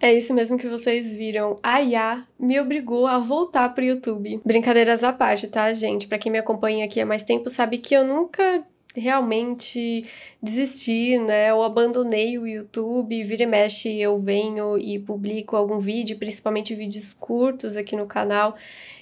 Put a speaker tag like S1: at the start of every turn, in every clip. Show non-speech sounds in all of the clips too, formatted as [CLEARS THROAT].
S1: É isso mesmo que vocês viram. A IA me obrigou a voltar pro YouTube. Brincadeiras à parte, tá, gente? Para quem me acompanha aqui há mais tempo sabe que eu nunca realmente desisti, né? Eu abandonei o YouTube, vira e mexe eu venho e publico algum vídeo, principalmente vídeos curtos aqui no canal.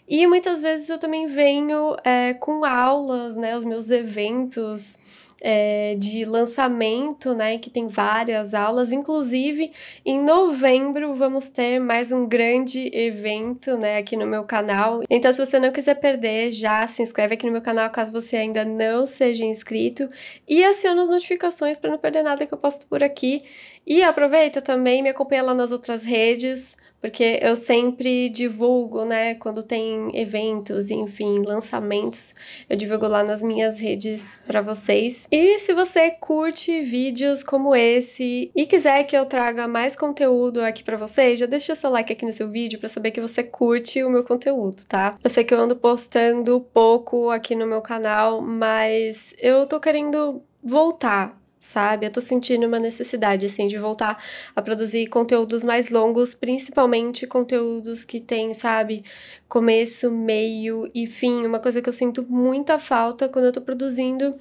S1: E muitas vezes eu também venho é, com aulas, né? Os meus eventos é, de lançamento, né, que tem várias aulas. Inclusive, em novembro vamos ter mais um grande evento, né, aqui no meu canal. Então, se você não quiser perder, já se inscreve aqui no meu canal caso você ainda não seja inscrito e aciona as notificações para não perder nada que eu posto por aqui. E aproveita também me acompanha lá nas outras redes, porque eu sempre divulgo, né, quando tem eventos, enfim, lançamentos, eu divulgo lá nas minhas redes para vocês. E se você curte vídeos como esse e quiser que eu traga mais conteúdo aqui para vocês, já deixa o seu like aqui no seu vídeo para saber que você curte o meu conteúdo, tá? Eu sei que eu ando postando pouco aqui no meu canal, mas eu tô querendo voltar sabe? Eu tô sentindo uma necessidade, assim, de voltar a produzir conteúdos mais longos, principalmente conteúdos que tem, sabe, começo, meio e fim. Uma coisa que eu sinto muita falta quando eu tô produzindo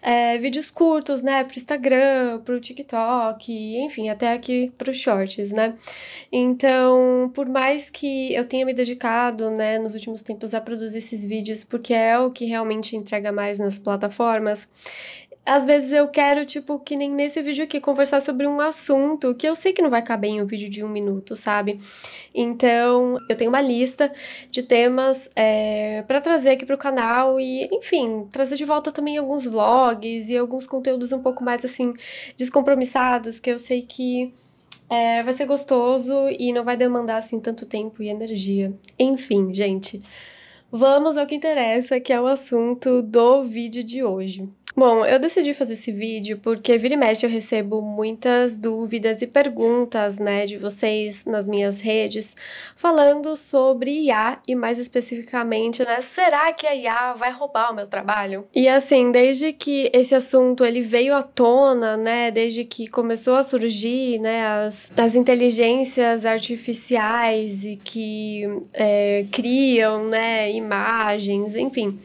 S1: é, vídeos curtos, né? Pro Instagram, pro TikTok, enfim, até aqui pros shorts, né? Então, por mais que eu tenha me dedicado, né, nos últimos tempos a produzir esses vídeos, porque é o que realmente entrega mais nas plataformas, às vezes eu quero, tipo, que nem nesse vídeo aqui, conversar sobre um assunto que eu sei que não vai caber em um vídeo de um minuto, sabe? Então, eu tenho uma lista de temas é, para trazer aqui pro canal e, enfim, trazer de volta também alguns vlogs e alguns conteúdos um pouco mais, assim, descompromissados, que eu sei que é, vai ser gostoso e não vai demandar, assim, tanto tempo e energia. Enfim, gente. Vamos ao que interessa, que é o assunto do vídeo de hoje. Bom, eu decidi fazer esse vídeo porque vira e mexe eu recebo muitas dúvidas e perguntas, né, de vocês nas minhas redes, falando sobre IA e mais especificamente, né, será que a IA vai roubar o meu trabalho? E assim, desde que esse assunto ele veio à tona, né, desde que começou a surgir, né, as, as inteligências artificiais e que é, criam, né, imagens, enfim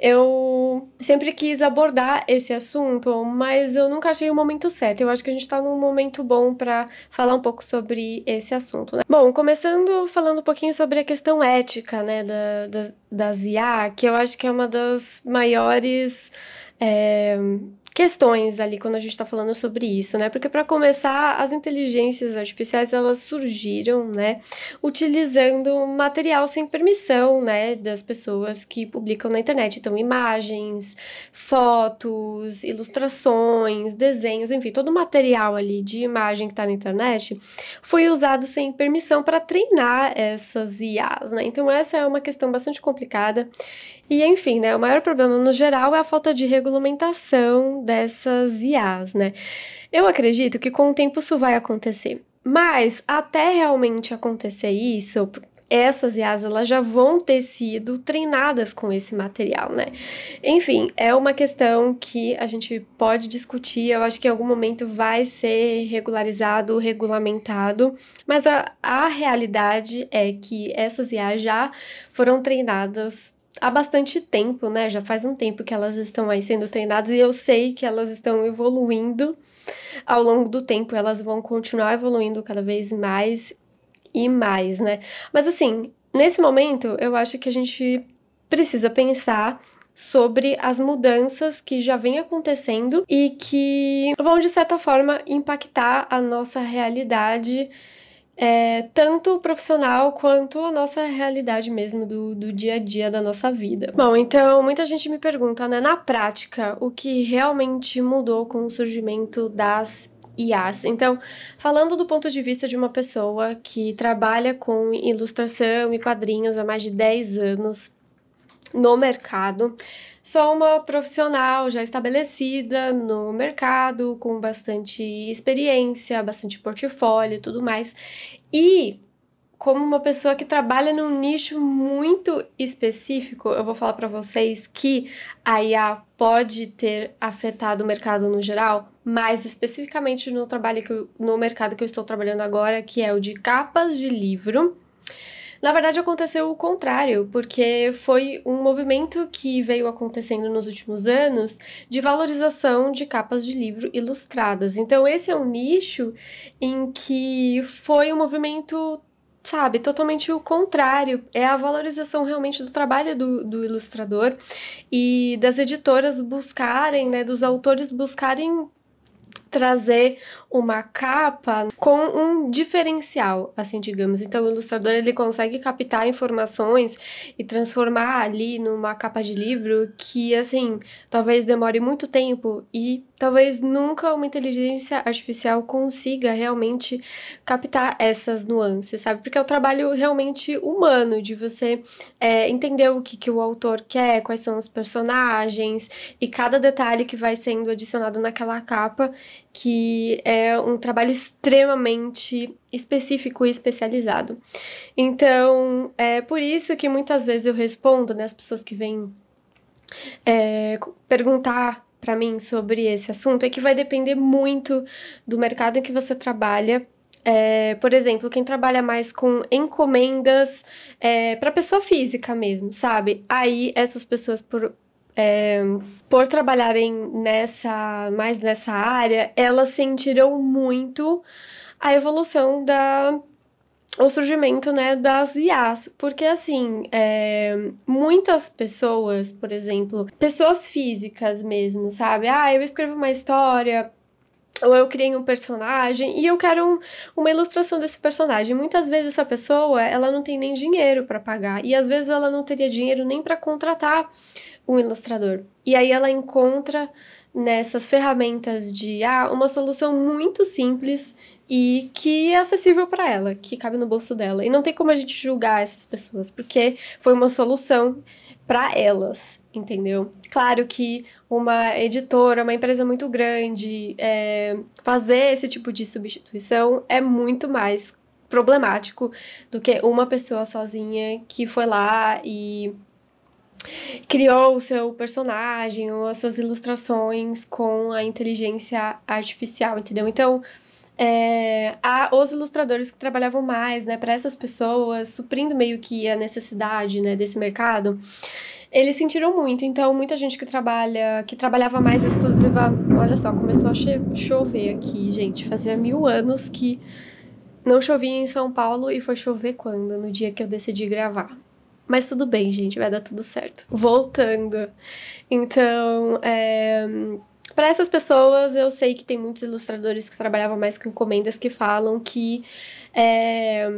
S1: eu sempre quis abordar esse assunto, mas eu nunca achei o momento certo. Eu acho que a gente está num momento bom para falar um pouco sobre esse assunto. Né? Bom, começando falando um pouquinho sobre a questão ética, né, da, da, das IA, que eu acho que é uma das maiores. É questões ali quando a gente está falando sobre isso, né? Porque para começar, as inteligências artificiais elas surgiram, né, utilizando material sem permissão, né, das pessoas que publicam na internet, então imagens, fotos, ilustrações, desenhos, enfim, todo o material ali de imagem que está na internet foi usado sem permissão para treinar essas IAs, né? Então essa é uma questão bastante complicada e enfim, né, o maior problema no geral é a falta de regulamentação dessas IAs, né? Eu acredito que com o tempo isso vai acontecer. Mas até realmente acontecer isso, essas IAs elas já vão ter sido treinadas com esse material, né? Enfim, é uma questão que a gente pode discutir. Eu acho que em algum momento vai ser regularizado, regulamentado, mas a, a realidade é que essas IAs já foram treinadas há bastante tempo, né? Já faz um tempo que elas estão aí sendo treinadas e eu sei que elas estão evoluindo ao longo do tempo, elas vão continuar evoluindo cada vez mais e mais, né? Mas assim, nesse momento, eu acho que a gente precisa pensar sobre as mudanças que já vem acontecendo e que vão de certa forma impactar a nossa realidade é, tanto profissional quanto a nossa realidade mesmo do, do dia a dia da nossa vida. Bom, então muita gente me pergunta, né, na prática, o que realmente mudou com o surgimento das IAs. Então, falando do ponto de vista de uma pessoa que trabalha com ilustração e quadrinhos há mais de 10 anos, no mercado. Sou uma profissional já estabelecida no mercado, com bastante experiência, bastante portfólio e tudo mais. E como uma pessoa que trabalha num nicho muito específico, eu vou falar para vocês que a IA pode ter afetado o mercado no geral, mas especificamente no trabalho que eu, no mercado que eu estou trabalhando agora, que é o de capas de livro. Na verdade, aconteceu o contrário, porque foi um movimento que veio acontecendo nos últimos anos de valorização de capas de livro ilustradas. Então, esse é um nicho em que foi um movimento sabe, totalmente o contrário. É a valorização realmente do trabalho do, do ilustrador e das editoras buscarem, né, dos autores buscarem trazer uma capa com um diferencial, assim digamos. Então o ilustrador ele consegue captar informações e transformar ali numa capa de livro que assim, talvez demore muito tempo e talvez nunca uma inteligência artificial consiga realmente captar essas nuances, sabe? Porque é o trabalho realmente humano de você é, entender o que, que o autor quer, quais são os personagens e cada detalhe que vai sendo adicionado naquela capa que é um trabalho extremamente específico e especializado. Então, é por isso que muitas vezes eu respondo, né, as pessoas que vêm é, perguntar para mim sobre esse assunto, é que vai depender muito do mercado em que você trabalha. É, por exemplo, quem trabalha mais com encomendas é, para pessoa física mesmo, sabe? Aí essas pessoas, por, é, por trabalharem nessa mais nessa área, elas sentiram muito a evolução da o surgimento né, das IAs. Porque, assim, é, muitas pessoas, por exemplo, pessoas físicas mesmo, sabe? Ah, eu escrevo uma história, ou eu criei um personagem e eu quero um, uma ilustração desse personagem. Muitas vezes essa pessoa, ela não tem nem dinheiro para pagar e às vezes ela não teria dinheiro nem para contratar um ilustrador. E aí ela encontra nessas ferramentas de ah, uma solução muito simples e que é acessível para ela, que cabe no bolso dela. E não tem como a gente julgar essas pessoas, porque foi uma solução para elas, entendeu? Claro que uma editora, uma empresa muito grande, é, fazer esse tipo de substituição é muito mais problemático do que uma pessoa sozinha que foi lá e criou o seu personagem ou as suas ilustrações com a inteligência artificial, entendeu? Então, é, os ilustradores que trabalhavam mais, né, para essas pessoas, suprindo meio que a necessidade, né, desse mercado. Eles sentiram muito, então muita gente que trabalha, que trabalhava mais exclusiva, olha só, começou a chover aqui, gente, fazia mil anos que não chovia em São Paulo e foi chover quando? No dia que eu decidi gravar. Mas tudo bem, gente, vai dar tudo certo. Voltando. Então, é, para essas pessoas, eu sei que tem muitos ilustradores que trabalhavam mais com encomendas que falam que é,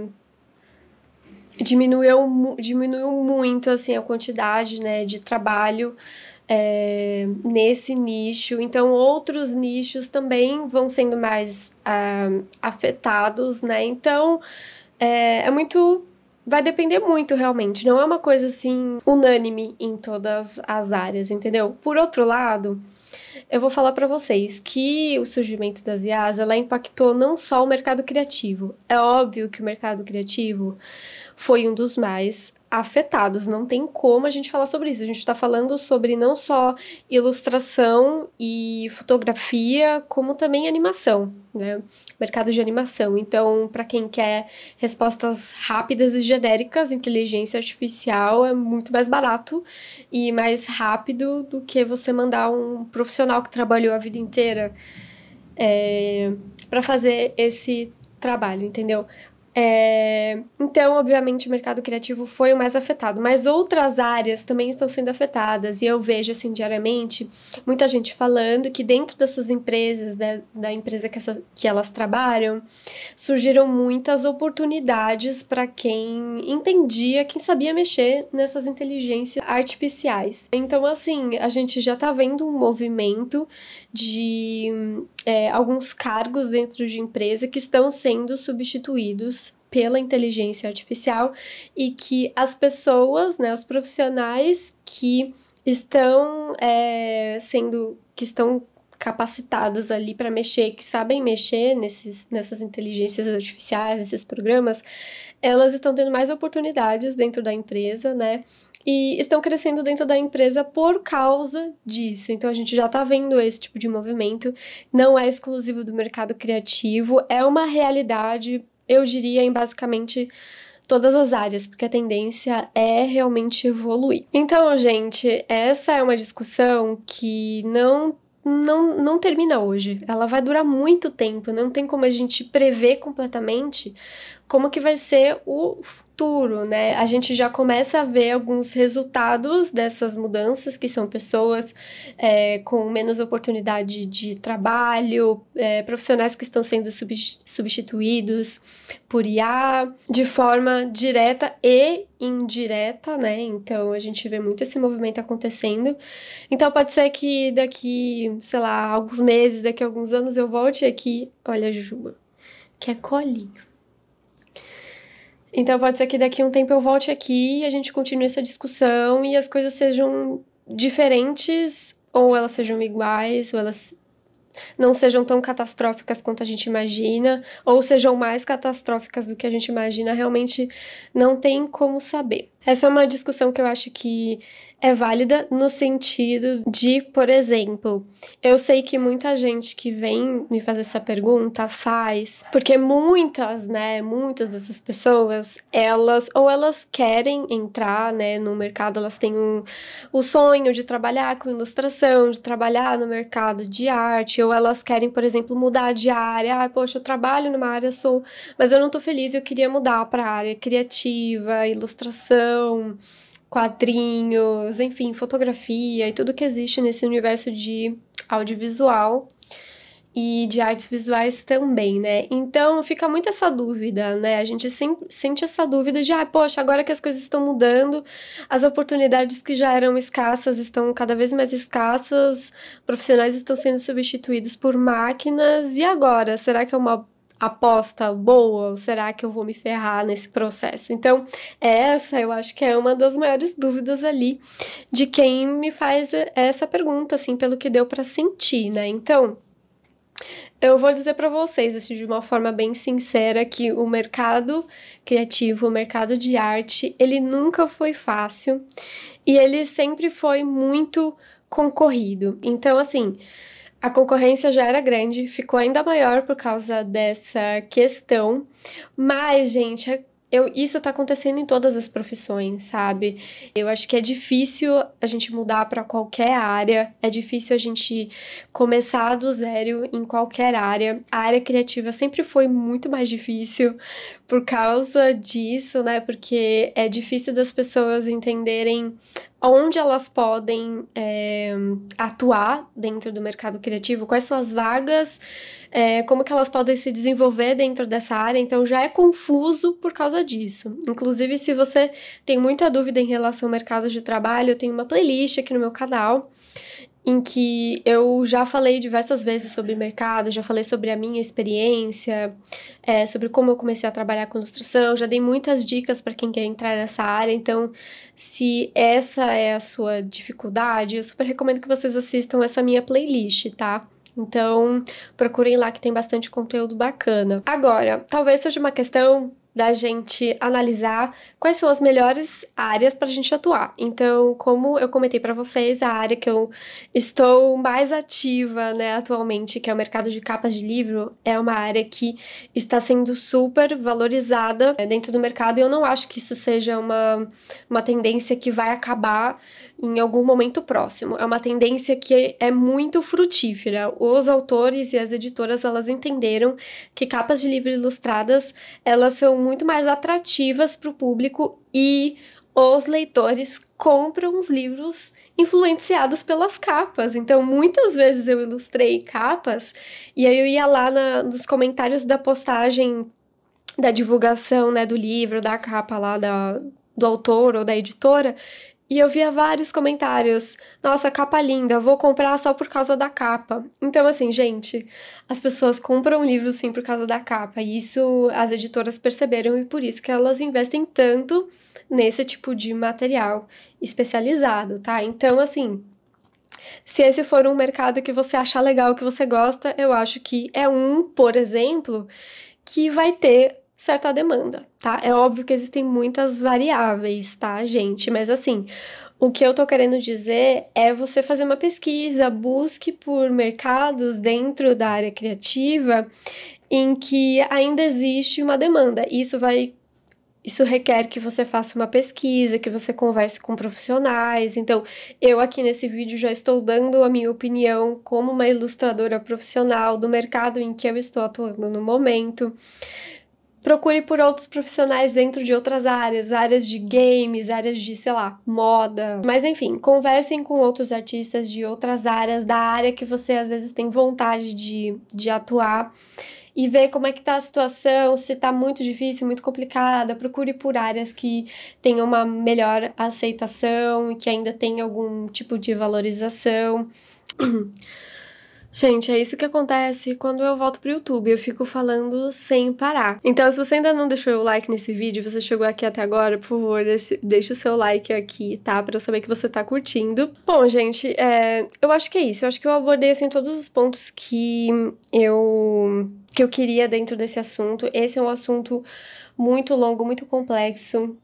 S1: diminuiu, diminuiu muito assim a quantidade né, de trabalho é, nesse nicho. Então, outros nichos também vão sendo mais ah, afetados, né? Então, é, é muito vai depender muito realmente. Não é uma coisa assim unânime em todas as áreas, entendeu? Por outro lado, eu vou falar para vocês que o surgimento das IAs, ela impactou não só o mercado criativo. É óbvio que o mercado criativo foi um dos mais afetados. Não tem como a gente falar sobre isso. A gente está falando sobre não só ilustração e fotografia, como também animação, né? Mercado de animação. Então, para quem quer respostas rápidas e genéricas, inteligência artificial é muito mais barato e mais rápido do que você mandar um profissional que trabalhou a vida inteira é, eh, para fazer esse trabalho, entendeu? É, então, obviamente, o mercado criativo foi o mais afetado, mas outras áreas também estão sendo afetadas, e eu vejo assim diariamente muita gente falando que dentro das suas empresas, né, da empresa que, essa, que elas trabalham, surgiram muitas oportunidades para quem entendia, quem sabia mexer nessas inteligências artificiais. Então, assim, a gente já está vendo um movimento de é, alguns cargos dentro de empresa que estão sendo substituídos pela inteligência artificial e que as pessoas, né, os profissionais que estão é, sendo, que estão capacitados ali para mexer, que sabem mexer nesses, nessas inteligências artificiais, esses programas, elas estão tendo mais oportunidades dentro da empresa, né? e estão crescendo dentro da empresa por causa disso. Então a gente já está vendo esse tipo de movimento, não é exclusivo do mercado criativo, é uma realidade, eu diria, em basicamente todas as áreas, porque a tendência é realmente evoluir. Então, gente, essa é uma discussão que não não, não termina hoje. Ela vai durar muito tempo. Não tem como a gente prever completamente como que vai ser o futuro, né? A gente já começa a ver alguns resultados dessas mudanças, que são pessoas é, com menos oportunidade de trabalho, é, profissionais que estão sendo substituídos por IA de forma direta e indireta, né? Então a gente vê muito esse movimento acontecendo. Então pode ser que daqui, sei lá, alguns meses, daqui a alguns anos eu volte aqui, olha a Juba, que é colinho. Então pode ser que daqui a um tempo eu volte aqui e a gente continue essa discussão e as coisas sejam diferentes ou elas sejam iguais ou elas não sejam tão catastróficas quanto a gente imagina ou sejam mais catastróficas do que a gente imagina, realmente não tem como saber. Essa é uma discussão que eu acho que é válida no sentido de, por exemplo, eu sei que muita gente que vem me fazer essa pergunta faz, porque muitas, né, muitas dessas pessoas, elas ou elas querem entrar, né, no mercado, elas têm um, o sonho de trabalhar com ilustração, de trabalhar no mercado de arte, ou elas querem, por exemplo, mudar de área. Ah, poxa, eu trabalho numa área, sou, mas eu não tô feliz, eu queria mudar para área criativa, ilustração quadrinhos, enfim, fotografia e tudo que existe nesse universo de audiovisual e de artes visuais também, né? Então fica muito essa dúvida, né? A gente sempre sente essa dúvida de, ah, poxa, agora que as coisas estão mudando, as oportunidades que já eram escassas estão cada vez mais escassas, profissionais estão sendo substituídos por máquinas, e agora? Será que é uma aposta boa ou será que eu vou me ferrar nesse processo? Então, essa eu acho que é uma das maiores dúvidas ali de quem me faz essa pergunta, assim, pelo que deu para sentir, né? Então, eu vou dizer para vocês, assim, de uma forma bem sincera, que o mercado criativo, o mercado de arte, ele nunca foi fácil e ele sempre foi muito concorrido. Então, assim, a concorrência já era grande, ficou ainda maior por causa dessa questão, mas, gente, é, eu, isso está acontecendo em todas as profissões, sabe? Eu acho que é difícil a gente mudar para qualquer área, é difícil a gente começar do zero em qualquer área. A área criativa sempre foi muito mais difícil por causa disso, né? Porque é difícil das pessoas entenderem onde elas podem é, atuar dentro do mercado criativo, quais são as vagas, é, como que elas podem se desenvolver dentro dessa área, então já é confuso por causa disso. Inclusive, se você tem muita dúvida em relação ao mercado de trabalho, eu tenho uma playlist aqui no meu canal em que eu já falei diversas vezes sobre mercado, já falei sobre a minha experiência, é, sobre como eu comecei a trabalhar com ilustração, já dei muitas dicas para quem quer entrar nessa área. Então, se essa é a sua dificuldade, eu super recomendo que vocês assistam essa minha playlist, tá? Então, procurem lá que tem bastante conteúdo bacana. Agora, talvez seja uma questão da gente analisar quais são as melhores áreas para a gente atuar. Então, como eu comentei para vocês, a área que eu estou mais ativa né, atualmente, que é o mercado de capas de livro, é uma área que está sendo super valorizada eh, dentro do mercado e eu não acho que isso seja uma, uma tendência que vai acabar em algum momento próximo. É uma tendência que é muito frutífera. Os autores e as editoras, elas entenderam que capas de livro ilustradas, elas são muito mais atrativas para o público e os leitores compram os livros influenciados pelas capas. Então, muitas vezes eu ilustrei capas e aí eu ia lá na, nos comentários da postagem da divulgação né, do livro, da capa lá da, do autor ou da editora, e eu via vários comentários. Nossa, capa linda, vou comprar só por causa da capa. Então, assim, gente, as pessoas compram livros sim por causa da capa. E isso as editoras perceberam e por isso que elas investem tanto nesse tipo de material especializado, tá? Então, assim, se esse for um mercado que você achar legal, que você gosta, eu acho que é um, por exemplo, que vai ter certa demanda, tá? É óbvio que existem muitas variáveis, tá, gente? Mas assim, o que eu tô querendo dizer é você fazer uma pesquisa, busque por mercados dentro da área criativa em que ainda existe uma demanda. Isso vai isso requer que você faça uma pesquisa, que você converse com profissionais. Então, eu aqui nesse vídeo já estou dando a minha opinião como uma ilustradora profissional do mercado em que eu estou atuando no momento procure por outros profissionais dentro de outras áreas, áreas de games, áreas de, sei lá, moda. Mas enfim, conversem com outros artistas de outras áreas, da área que você às vezes tem vontade de, de atuar e ver como é que tá a situação, se tá muito difícil, muito complicada, procure por áreas que tenham uma melhor aceitação e que ainda tem algum tipo de valorização. [CLEARS THROAT] Gente, é isso que acontece quando eu volto pro YouTube. Eu fico falando sem parar. Então, se você ainda não deixou o like nesse vídeo, você chegou aqui até agora, por favor, deixe, deixe o seu like aqui, tá? Pra eu saber que você tá curtindo. Bom, gente, é, eu acho que é isso. Eu acho que eu abordei, assim, todos os pontos que eu que eu queria dentro desse assunto. Esse é um assunto muito longo, muito complexo.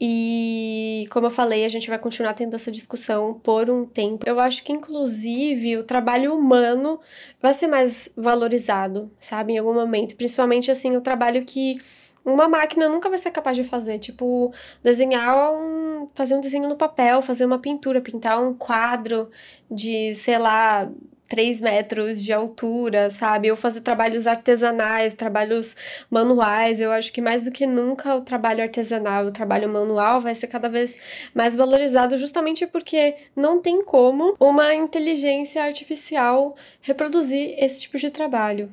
S1: E, como eu falei, a gente vai continuar tendo essa discussão por um tempo. Eu acho que, inclusive, o trabalho humano vai ser mais valorizado, sabe? Em algum momento. Principalmente, assim, o trabalho que uma máquina nunca vai ser capaz de fazer. Tipo, desenhar um. fazer um desenho no papel, fazer uma pintura, pintar um quadro de, sei lá, 3 metros de altura, sabe? Ou fazer trabalhos artesanais, trabalhos manuais. Eu acho que mais do que nunca o trabalho artesanal, o trabalho manual vai ser cada vez mais valorizado, justamente porque não tem como uma inteligência artificial reproduzir esse tipo de trabalho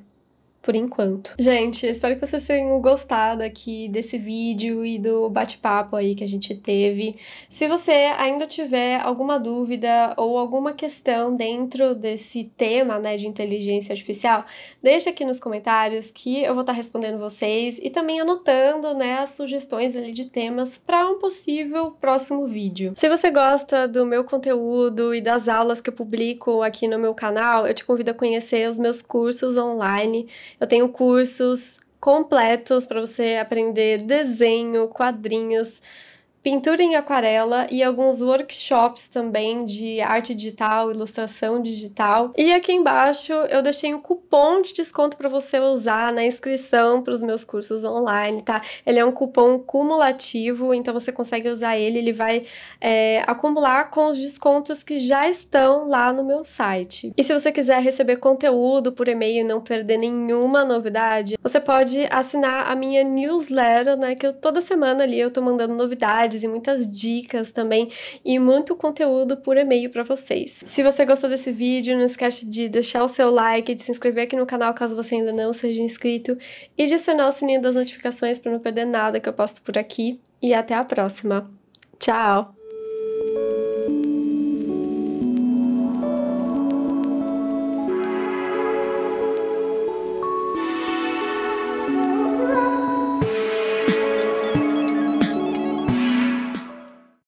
S1: por enquanto. Gente, espero que vocês tenham gostado aqui desse vídeo e do bate-papo aí que a gente teve. Se você ainda tiver alguma dúvida ou alguma questão dentro desse tema, né, de inteligência artificial, deixa aqui nos comentários que eu vou estar respondendo vocês e também anotando, né, as sugestões ali de temas para um possível próximo vídeo. Se você gosta do meu conteúdo e das aulas que eu publico aqui no meu canal, eu te convido a conhecer os meus cursos online. Eu tenho cursos completos para você aprender desenho, quadrinhos, pintura em aquarela e alguns workshops também de arte digital, ilustração digital. E aqui embaixo eu deixei um cupom de desconto para você usar na inscrição para os meus cursos online, tá? Ele é um cupom cumulativo, então você consegue usar ele, ele vai é, acumular com os descontos que já estão lá no meu site. E se você quiser receber conteúdo por e-mail e não perder nenhuma novidade, você pode assinar a minha newsletter, né? Que eu, toda semana ali eu tô mandando novidades novidades e muitas dicas também e muito conteúdo por e-mail para vocês. Se você gostou desse vídeo, não esquece de deixar o seu like, de se inscrever aqui no canal caso você ainda não seja inscrito e de acionar o sininho das notificações para não perder nada que eu posto por aqui. E até a próxima. Tchau!